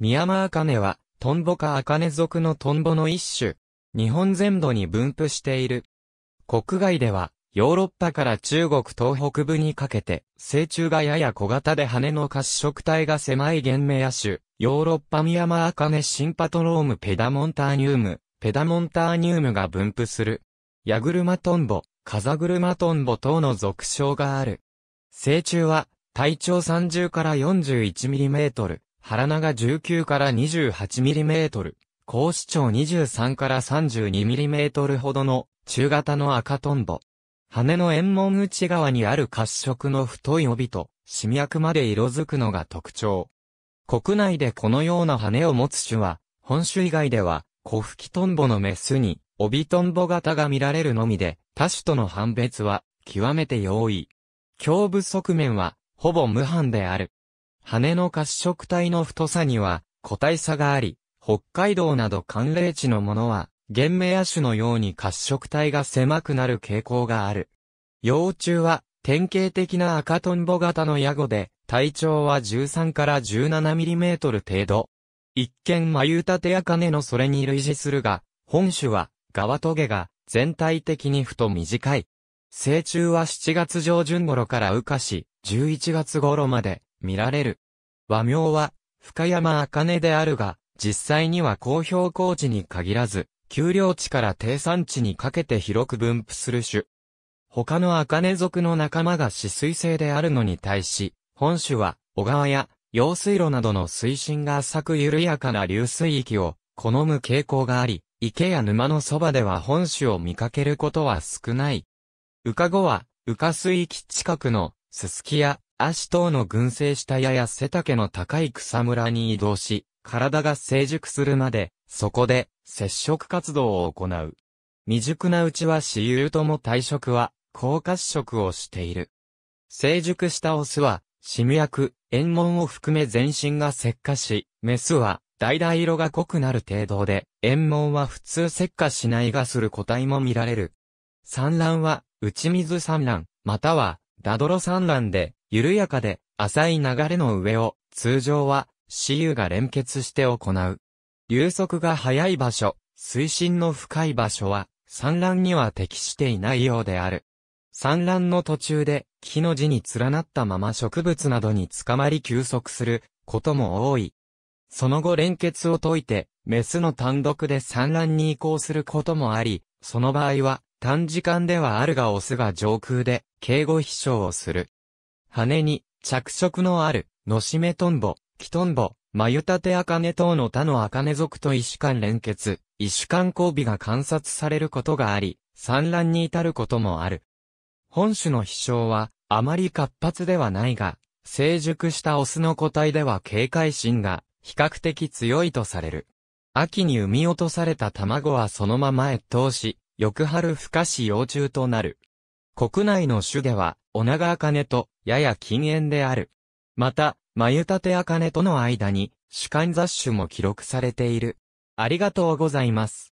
ミヤマアカネは、トンボかアカネ属のトンボの一種。日本全土に分布している。国外では、ヨーロッパから中国東北部にかけて、成虫がやや小型で羽の褐色体が狭い原名野種、ヨーロッパミヤマアカネシンパトロームペダモンターニウム、ペダモンターニウムが分布する。ヤグルマトンボ、カザグルマトンボ等の俗称がある。成虫は、体長30から4 1トル。腹長19から28ミリメートル、高視長23から32ミリメートルほどの中型の赤トンボ。羽の縁門内側にある褐色の太い帯と、死脈まで色づくのが特徴。国内でこのような羽を持つ種は、本種以外では、小吹キトンボのメスに、帯トンボ型が見られるのみで、他種との判別は、極めて容易。胸部側面は、ほぼ無反である。羽の褐色体の太さには個体差があり、北海道など寒冷地のものは、原名野種のように褐色体が狭くなる傾向がある。幼虫は典型的な赤トンボ型のヤゴで、体長は13から17ミリメートル程度。一見眉立て金のそれに類似するが、本種は、側トゲが全体的にふと短い。成虫は7月上旬頃から羽化し、11月頃まで見られる。和名は、深山茜であるが、実際には公表高地に限らず、丘陵地から低山地にかけて広く分布する種。他の茜属の仲間が止水性であるのに対し、本種は、小川や、用水路などの水深が浅く緩やかな流水域を好む傾向があり、池や沼のそばでは本種を見かけることは少ない。うかごは、うか水域近くの、ススキや、足等の群生したやや背丈の高い草むらに移動し、体が成熟するまで、そこで、接触活動を行う。未熟なうちは私有とも退職は、高褐色をしている。成熟したオスは、シム薬、塩門を含め全身が石化し、メスは、橙色が濃くなる程度で、塩門は普通石化しないがする個体も見られる。産卵は、打ち水産卵、または、ダドロ産卵で、緩やかで浅い流れの上を通常は私有が連結して行う。流速が速い場所、水深の深い場所は産卵には適していないようである。産卵の途中で木の字に連なったまま植物などに捕まり休息することも多い。その後連結を解いて、メスの単独で産卵に移行することもあり、その場合は短時間ではあるがオスが上空で警護飛翔をする。羽に着色のある、のしめとんぼ、きとんぼ、まゆたてあかね等の他のあかね属と種間連結、種間交尾が観察されることがあり、産卵に至ることもある。本種の飛翔は、あまり活発ではないが、成熟したオスの個体では警戒心が比較的強いとされる。秋に産み落とされた卵はそのまま越冬し、翌春孵化し幼虫となる。国内の種では、女川茜と、やや禁煙である。また、眉立て茜との間に、主観雑種も記録されている。ありがとうございます。